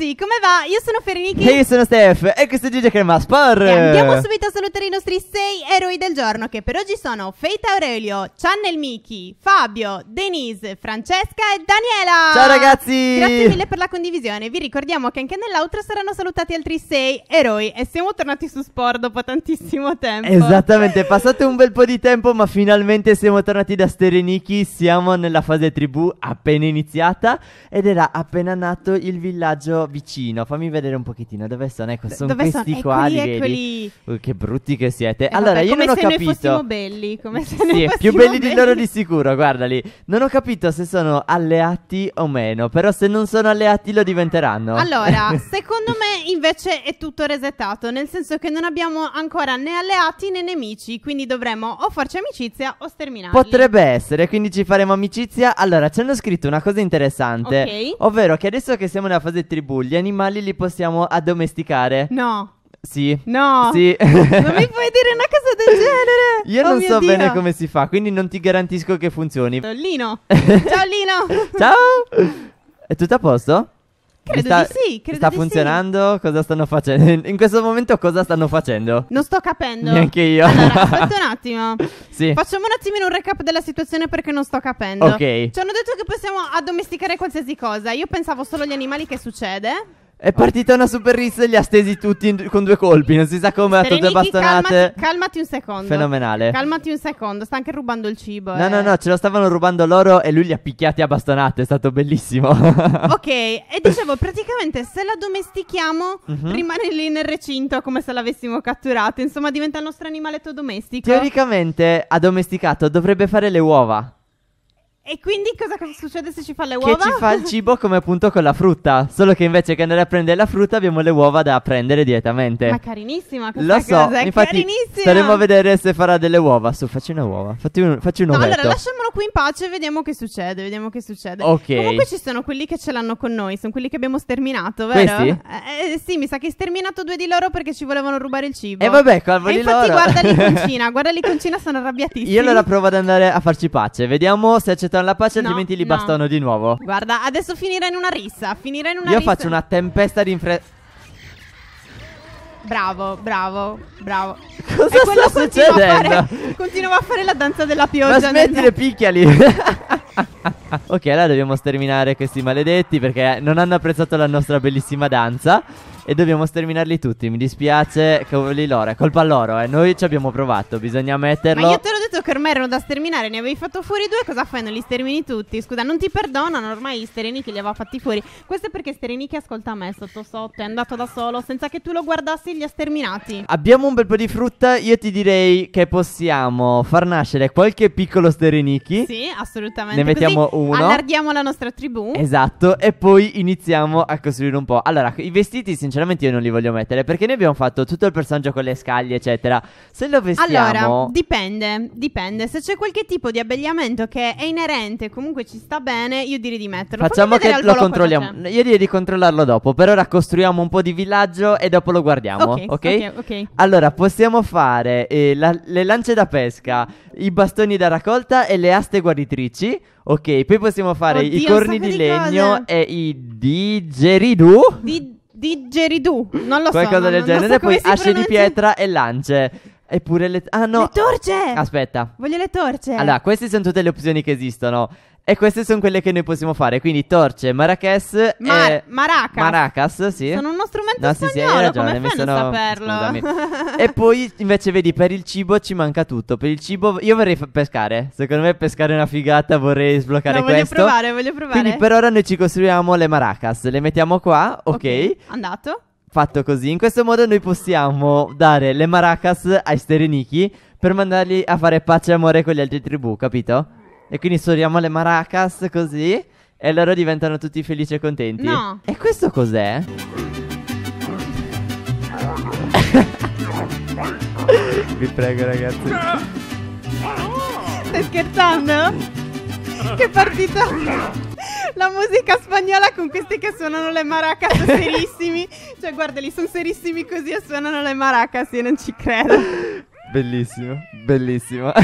ragazzi, come va? Io sono Ferenichi. E io sono Steph. E questo è Gigi Cremaspor. E andiamo subito a salutare i nostri sei eroi del giorno, che per oggi sono Fate Aurelio, Channel Miki, Fabio, Denise, Francesca e Daniela. Ciao ragazzi. Grazie mille per la condivisione. Vi ricordiamo che anche nell'outro saranno salutati altri sei eroi. E siamo tornati su Sport dopo tantissimo tempo. Esattamente, è passato un bel po' di tempo, ma finalmente siamo tornati da Stereniki. Siamo nella fase tribù appena iniziata ed era appena nato il villaggio vicino, fammi vedere un pochettino dove sono. Ecco, sono dove questi sono? quali, eccoli, Eccoli. Uh, che brutti che siete. Eh, allora, vabbè, io non ho capito. Come belli, come se sì, più belli, belli di loro di sicuro, guardali. Non ho capito se sono alleati o meno, però se non sono alleati lo diventeranno. Allora, secondo me invece è tutto resettato, nel senso che non abbiamo ancora né alleati né nemici, quindi dovremmo o farci amicizia o sterminarli. Potrebbe essere, quindi ci faremo amicizia. Allora, ci hanno scritto una cosa interessante, Ok. ovvero che adesso che siamo nella fase tribù gli animali li possiamo addomesticare. No. Sì. No. Sì. non mi puoi dire una cosa del genere. Io oh non so Dio. bene come si fa, quindi non ti garantisco che funzioni. Lino. Ciao Lino. Ciao. È tutto a posto? Credo sta, di sì, credo Sta di funzionando? Sì. Cosa stanno facendo? In questo momento cosa stanno facendo? Non sto capendo. Neanche io. Allora, aspetta un attimo. Sì. Facciamo un attimino un recap della situazione perché non sto capendo. Ok. Ci hanno detto che possiamo addomesticare qualsiasi cosa. Io pensavo solo agli animali che succede. È partita una super rissa e li ha stesi tutti in, con due colpi. Non si sa come, ha tutte bastonate. Calmati, calmati, un secondo. Fenomenale. Calmati un secondo, sta anche rubando il cibo. No, eh. no, no, ce lo stavano rubando loro e lui li ha picchiati a bastonate. È stato bellissimo. ok, e dicevo, praticamente se la domestichiamo, mm-hmm. rimane lì nel recinto come se l'avessimo catturato. Insomma, diventa il nostro animaletto domestico. Teoricamente, addomesticato dovrebbe fare le uova. E quindi cosa succede se ci fa le uova? Che ci fa il cibo come appunto con la frutta. Solo che invece che andare a prendere la frutta abbiamo le uova da prendere direttamente. Ma carinissima questa Lo so, cosa, eh, infatti carinissima. staremo a vedere se farà delle uova. Su, facci una uova, fatti un, facci un no, allora lasciamolo qui in pace e vediamo che succede, vediamo che succede. Ok. Comunque ci sono quelli che ce l'hanno con noi, sono quelli che abbiamo sterminato, vero? Questi? Eh, eh sì, mi sa che hai sterminato due di loro perché ci volevano rubare il cibo. E eh, vabbè, calvo e di infatti, guarda lì con Cina, guarda lì con Cina, sono arrabbiatissimi. Io allora provo ad andare a farci pace, vediamo se accettano lasciano la pace, no, altrimenti li no. bastano di nuovo. Guarda, adesso finirà in una rissa. Finirà in una Io rissa. faccio una tempesta di infre. Bravo, bravo, bravo. Cosa sta succedendo? Continuava a, fare la danza della pioggia. Ma smetti le picchiali. ok, allora dobbiamo sterminare questi maledetti perché non hanno apprezzato la nostra bellissima danza. E dobbiamo sterminarli tutti. Mi dispiace, cavoli loro. È colpa loro, eh. Noi ci abbiamo provato. Bisogna metterlo. Ma io te Dato che ormai erano da sterminare, ne avevi fatto fuori due, cosa fai? Non li stermini tutti? Scusa, non ti perdonano ormai i Sterenichi, li aveva fatti fuori. Questo è perché Sterenichi ascolta me sotto sotto, è andato da solo, senza che tu lo guardassi, li ha sterminati. Abbiamo un bel po' di frutta, io ti direi che possiamo far nascere qualche piccolo Sterenichi. Sì, assolutamente. Ne mettiamo Così uno. Allarghiamo la nostra tribù. Esatto, e poi iniziamo a costruire un po'. Allora, i vestiti sinceramente io non li voglio mettere perché noi abbiamo fatto tutto il personaggio con le scaglie, eccetera. Se lo vestiamo... Allora, dipende, dipende dipende. Se c'è qualche tipo di abbigliamento che è inerente e comunque ci sta bene, io direi di metterlo. Facciamo che lo controlliamo. Io direi di controllarlo dopo. Per ora costruiamo un po' di villaggio e dopo lo guardiamo. Ok, ok. okay, okay. Allora, possiamo fare eh, la, le lance da pesca, i bastoni da raccolta e le aste guaritrici. Ok, poi possiamo fare Oddio, i corni di legno cose. e i digeridù. Di- digeridu, non lo Qualcosa so. Qualcosa del genere. So poi asce pronuncia. di pietra e lance. Eppure le... Ah no! Le torce! Aspetta. Voglio le torce. Allora, queste sono tutte le opzioni che esistono. E queste sono quelle che noi possiamo fare. Quindi torce, Marrakesh Mar- e... Maracas. Maracas, sì. Sono uno strumento no, spagnolo, sì, sì, hai ragione, come fai a saperlo? e poi invece vedi, per il cibo ci manca tutto. Per il cibo io vorrei f- pescare. Secondo me pescare è una figata, vorrei sbloccare no, voglio questo. Voglio provare, voglio provare. Quindi per ora noi ci costruiamo le Maracas. Le mettiamo qua, ok. okay. Andato. Fatto così, in questo modo noi possiamo dare le maracas ai Stereniki per mandarli a fare pace e amore con le altre tribù, capito? E quindi suoniamo le maracas così e loro diventano tutti felici e contenti. No. E questo cos'è? Vi prego ragazzi. Stai scherzando? Che partita! la musica spagnola con questi che suonano le maracas serissimi. Cioè, guarda, li sono serissimi così e suonano le maracas, io non ci credo. Bellissimo, bellissimo.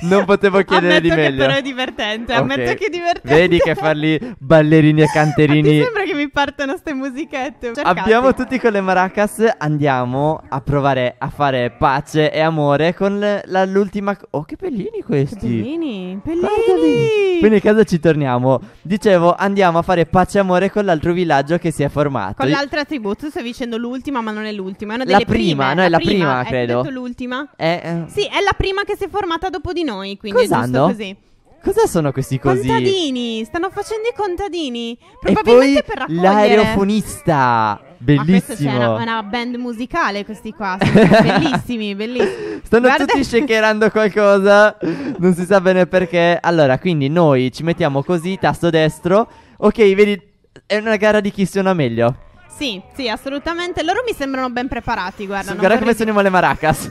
non potevo chiedere Ammetto di meglio. Ammetto che però è divertente, okay. ammetto che è divertente. Vedi che farli ballerini e canterini. Mi sembra che mi partano queste musichette. Cercate. Abbiamo tutti con le maracas, andiamo a provare a fare pace e amore con la, l'ultima... Oh, che bellini questi. Pellini, bellini, Quindi a casa ci torniamo. Dicevo, andiamo a fare pace e amore con l'altro villaggio che si è formato. Con l'altra tribù, tu stavi dicendo l'ultima, ma non è l'ultima, è una delle la prima, prime. no, è la, prima, prima credo. È l'ultima? È, eh, eh. Sì, è la prima che si è formata dopo di noi, quindi Cos'hanno? è giusto così. Cosa sono questi così? Contadini, stanno facendo i contadini. Probabilmente e poi per raccogliere. L'aerofonista. Bellissimo. Ma c'era una band musicale questi qua, bellissimi, bellissimi. Stanno Guarda... tutti shakerando qualcosa, non si sa bene perché. Allora, quindi noi ci mettiamo così, tasto destro. Ok, vedi, è una gara di chi suona meglio. Sì, sì, assolutamente. Loro mi sembrano ben preparati, guarda. Guarda come sono suoniamo le maracas.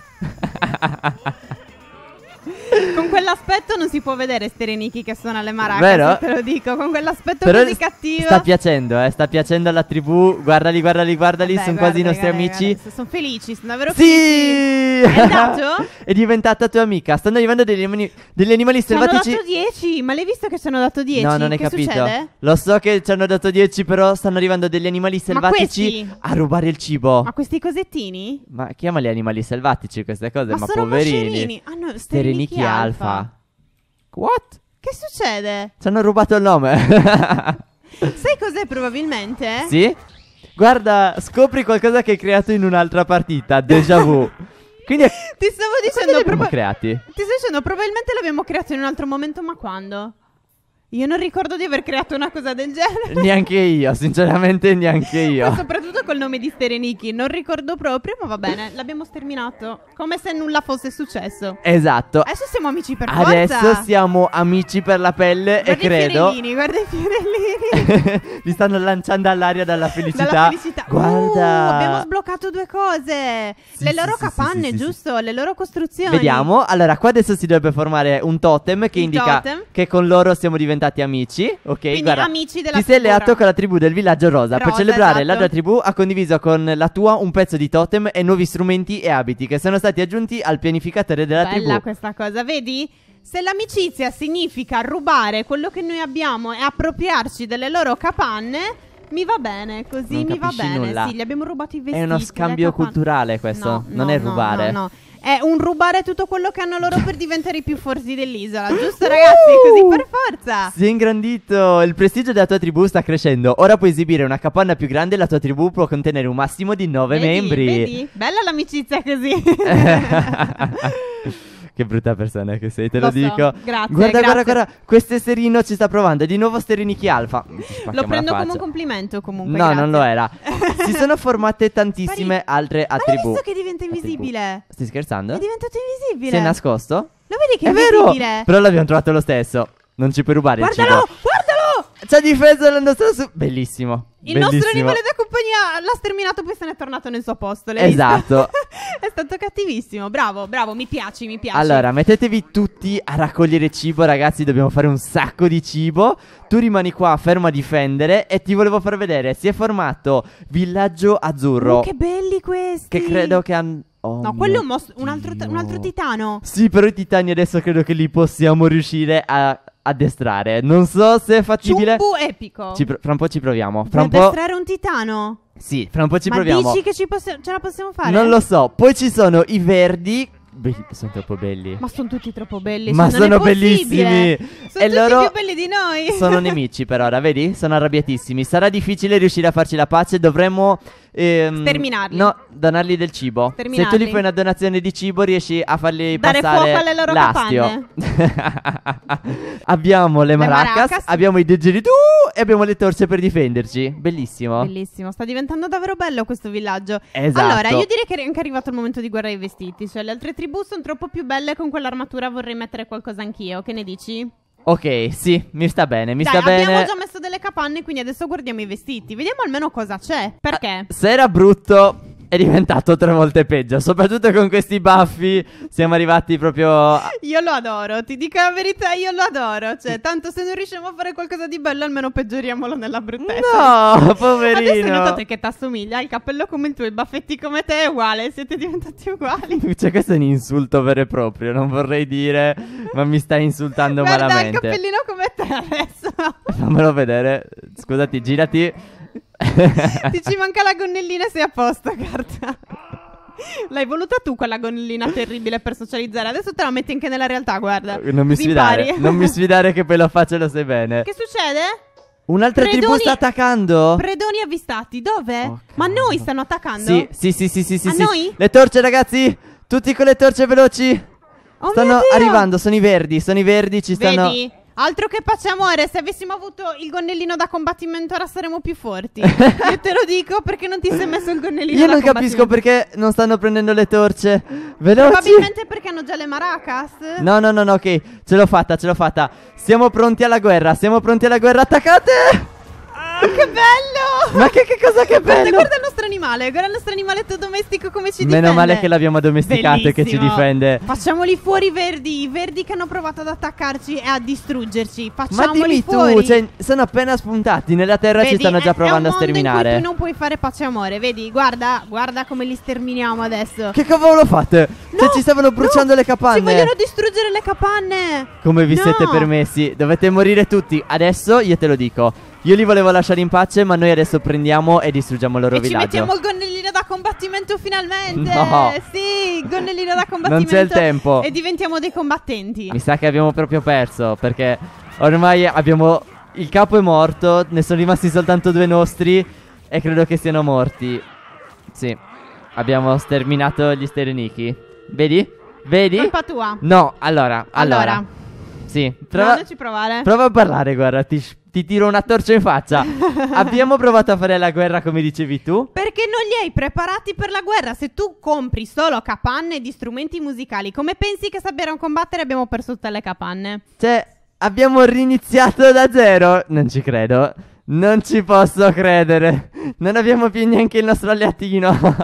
Con quell'aspetto non si può vedere Sterenichi che suona le maracas, Vero? te lo dico, con quell'aspetto Però così cattivo. Sta piacendo, eh, sta piacendo alla tribù. Guardali, guardali, guardali, Vabbè, sono guarda, quasi i nostri guarda, amici. Guarda, sono felici, sono davvero sì! felici. Sì! È andato? È diventata tua amica. Stanno arrivando degli, animali, degli animali selvatici. Ci hanno dato 10, ma l'hai visto che ci hanno dato 10? No, non hai capito. Succede? Lo so che ci hanno dato 10, però stanno arrivando degli animali selvatici a rubare il cibo. Ma questi cosettini? Ma chiamali animali selvatici queste cose, ma, ma sono poverini. Mascerini. Ah, no, Sterenichi Alfa. Alfa. What? Che succede? Ci hanno rubato il nome. Sai cos'è probabilmente? Sì? Guarda, scopri qualcosa che hai creato in un'altra partita, déjà vu. Quindi ti stavo dicendo proba- creati? Ti stavo dicendo probabilmente l'abbiamo creato in un altro momento, ma quando? Io non ricordo di aver creato una cosa del genere. Neanche io, sinceramente neanche io. Ma soprattutto col nome di Sereniki, non ricordo proprio, ma va bene, l'abbiamo sterminato. Come se nulla fosse successo. Esatto. Adesso siamo amici per Adesso forza. Adesso siamo amici per la pelle guarda e credo... Guarda i fiorellini, guarda i fiorellini. Li stanno lanciando all'aria dalla felicità. Dalla felicità. Uh, guarda. Uh, abbiamo sbloccato due cose. Sì, Le sì, loro sì, capanne, giusto? Le loro costruzioni. Vediamo. Allora, qua adesso si dovrebbe formare un totem che Il indica totem. che con loro siamo diventati diventati amici, ok? Quindi guarda, amici della ti sei cultura. leato con la tribù del villaggio Rosa. Rosa per celebrare esatto. la tua tribù ha condiviso con la tua un pezzo di totem e nuovi strumenti e abiti che sono stati aggiunti al pianificatore della Bella tribù. Bella questa cosa, vedi? Se l'amicizia significa rubare quello che noi abbiamo e appropriarci delle loro capanne, mi va bene, così Non mi va bene. nulla. Sì, gli abbiamo rubato i vestiti. È uno scambio ecco culturale questo, No, non no, è rubare. No, no. no. È un rubare tutto quello che hanno loro per diventare i più forti dell'isola, giusto uh! ragazzi? Così per forza. Si è ingrandito, il prestigio della tua tribù sta crescendo. Ora puoi esibire una capanna più grande e la tua tribù può contenere un massimo di 9 Vedi, membri. vedi? Bella l'amicizia così. Che brutta persona che sei, te lo, lo so, dico. Grazie. Guarda, grazie. guarda, guarda, questo Serino ci sta provando. È di nuovo Sterinichi Alfa. Mm, lo prendo come un complimento comunque. No, grazie. non lo era. si sono formate tantissime Pari... altre attribù. Ma visto che diventa invisibile? Attribù. Stai scherzando? È diventato invisibile. Si è nascosto? Lo vedi che è, è invisibile? Vero? Però l'abbiamo trovato lo stesso. Non ci puoi rubare Guardalo, il cibo. guardalo! Ci ha difeso la nostra su- Bellissimo. Il bellissimo. nostro animale da compagnia l'ha sterminato, poi se n'è tornato nel suo posto. Esatto. È stato cattivissimo, bravo, bravo, mi piace, mi piace. Allora, mettetevi tutti a raccogliere cibo, ragazzi, dobbiamo fare un sacco di cibo. Tu rimani qua fermo a difendere e ti volevo far vedere, si è formato Villaggio Azzurro. Oh, che belli questi! Che credo che hanno... Oh no, quello è un, mos- un, altro t- un, altro titano. Sì, però i titani adesso credo che li possiamo riuscire a addestrare. Non so se è fattibile. Jumbo epico. Ci pr- fra un po' ci proviamo. Fra Vuoi un addestrare un titano? Sì, fra un po' ci Ma proviamo. dici che ci possi- ce la possiamo fare? Non lo so. Poi ci sono i verdi. Be- sono troppo belli. Ma sono tutti troppo belli. Ma cioè, sono bellissimi. Sono E tutti loro- più belli di noi. Sono nemici per ora, vedi? Sono arrabbiatissimi. Sarà difficile riuscire a farci la pace. Dovremmo. Ehm, Sterminarli. No, donargli del cibo. Sterminarli. Se tu Sterminarli. gli fai una donazione di cibo, riesci a fargli Dare passare fuoco alle loro l'astio. abbiamo le maracas, maracas. abbiamo i didgeridoo e abbiamo le torce per difenderci. Bellissimo. Bellissimo, sta diventando davvero bello questo villaggio. Esatto. Allora, io direi che è anche arrivato il momento di guardare i vestiti, cioè le altre tribù sono troppo più belle con quell'armatura vorrei mettere qualcosa anch'io, che ne dici? Ok, sì, mi sta bene, mi Dai, sta abbiamo bene. Abbiamo già messo delle capanne, quindi adesso guardiamo i vestiti. Vediamo almeno cosa c'è. Perché? Ah, se era brutto, è diventato tre volte peggio. Soprattutto con questi baffi siamo arrivati proprio. A... Io lo adoro, ti dico la verità, io lo adoro. Cioè, tanto se non riusciamo a fare qualcosa di bello, almeno peggioriamolo nella bruttezza. No, poverino. Adesso hai notato che ti assomiglia, il cappello come il tuo, i baffetti come te è uguale, siete diventati uguali. Cioè, questo è un insulto vero e proprio, non vorrei dire, ma mi stai insultando Guarda, malamente. Ma il cappellino come te adesso. Fammelo vedere. Scusati, girati. ci manca la gonnellina sei a posto, carta. L'hai voluta tu quella gonnellina terribile per socializzare. Adesso te la metti anche nella realtà, guarda. Non mi sfidare. Non mi sfidare che poi la faccia lo sai bene. Che succede? Un'altra tribù Predoni- sta attaccando? Predoni avvistati, dove? Oh, Ma noi stanno attaccando? Sì, sì, sì, sì, sì, sì, A sì. noi? Le torce, ragazzi! Tutti con le torce veloci! Oh mio stanno Dio! arrivando, sono i verdi, sono i verdi, ci stanno Vedi? Altro che pace amore, se avessimo avuto il gonnellino da combattimento ora saremmo più forti. Io te lo dico perché non ti sei messo il gonnellino Io da non capisco perché non stanno prendendo le torce. Veloci. Probabilmente perché hanno già le maracas. No, no, no, no, ok. Ce l'ho fatta, ce l'ho fatta. Siamo pronti alla guerra, siamo pronti alla guerra. Attaccate! Ah, che bello! Ma che, che cosa che bello! Guarda, guarda, il nostro animale, guarda il nostro animaletto domestico come ci difende. Meno male che l'abbiamo domesticato Bellissimo. e che ci difende. Facciamoli fuori verdi, i verdi che hanno provato ad attaccarci e a distruggerci. Facciamoli Ma dimmi fuori. tu, cioè, sono appena spuntati, nella terra Vedi, ci stanno è, già provando a sterminare. Ma tu non puoi fare pace e amore, vedi? Guarda, guarda come li sterminiamo adesso. Che cavolo fate? Cioè, no, cioè, ci stavano bruciando no, le capanne. Ci vogliono distruggere le capanne. Come vi no. siete permessi? Dovete morire tutti. Adesso io te lo dico. Io li volevo lasciare in pace, ma noi adesso prendiamo e distruggiamo il loro e villaggio. Ci mettiamo il gonnellino da combattimento finalmente. No. Sì, gonnellino da combattimento. non c'è il tempo. E diventiamo dei combattenti. Mi sa che abbiamo proprio perso perché ormai abbiamo il capo è morto, ne sono rimasti soltanto due nostri e credo che siano morti. Sì. Abbiamo sterminato gli sterenichi. Vedi? Vedi? Colpa tua. No, allora, allora. allora. Sì, prova... provare. Prova a parlare, guarda, ti, ti tiro una torcia in faccia. Abbiamo provato a fare la guerra come dicevi tu. Perché non li hai preparati per la guerra? Se tu compri solo capanne di strumenti musicali, come pensi che sappiano combattere? Abbiamo perso tutte le capanne. Cioè, abbiamo riniziato da zero. Non ci credo. Non ci posso credere. Non abbiamo più neanche il nostro alleatino.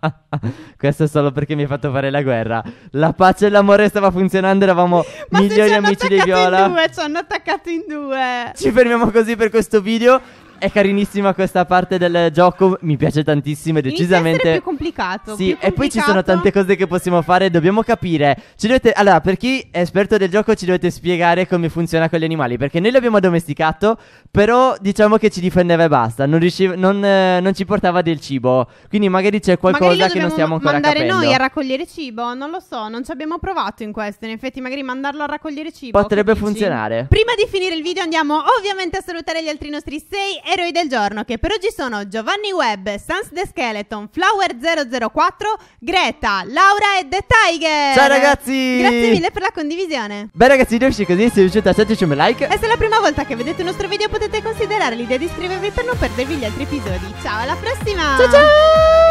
Questo è solo perché mi hai fatto fare la guerra. La pace e l'amore stava funzionando. Eravamo Ma migliori amici di Viola. Ma ci hanno attaccato in due. Ci fermiamo così per questo video è carinissima questa parte del gioco, mi piace tantissimo, è decisamente più complicato. Sì, più complicato. e poi ci sono tante cose che possiamo fare, dobbiamo capire. Ci dovete Allora, per chi è esperto del gioco ci dovete spiegare come funziona con gli animali, perché noi l'abbiamo domesticato, però diciamo che ci difendeva e basta, non, riusciv- non, eh, non ci portava del cibo. Quindi magari c'è qualcosa magari che non stiamo ancora capendo. Magari mandare noi a raccogliere cibo, non lo so, non ci abbiamo provato in questo, in effetti magari mandarlo a raccogliere cibo. Potrebbe funzionare. Prima di finire il video andiamo ovviamente a salutare gli altri nostri 6 e eroi del giorno che per oggi sono Giovanni Webb, Sans the Skeleton, Flower004, Greta, Laura e The Tiger. Ciao ragazzi! Grazie mille per la condivisione. Beh ragazzi, io video così, se vi è piaciuto lasciateci un like. E se è la prima volta che vedete il nostro video potete considerare l'idea di iscrivervi per non perdervi gli altri episodi. Ciao, alla prossima! Ciao ciao!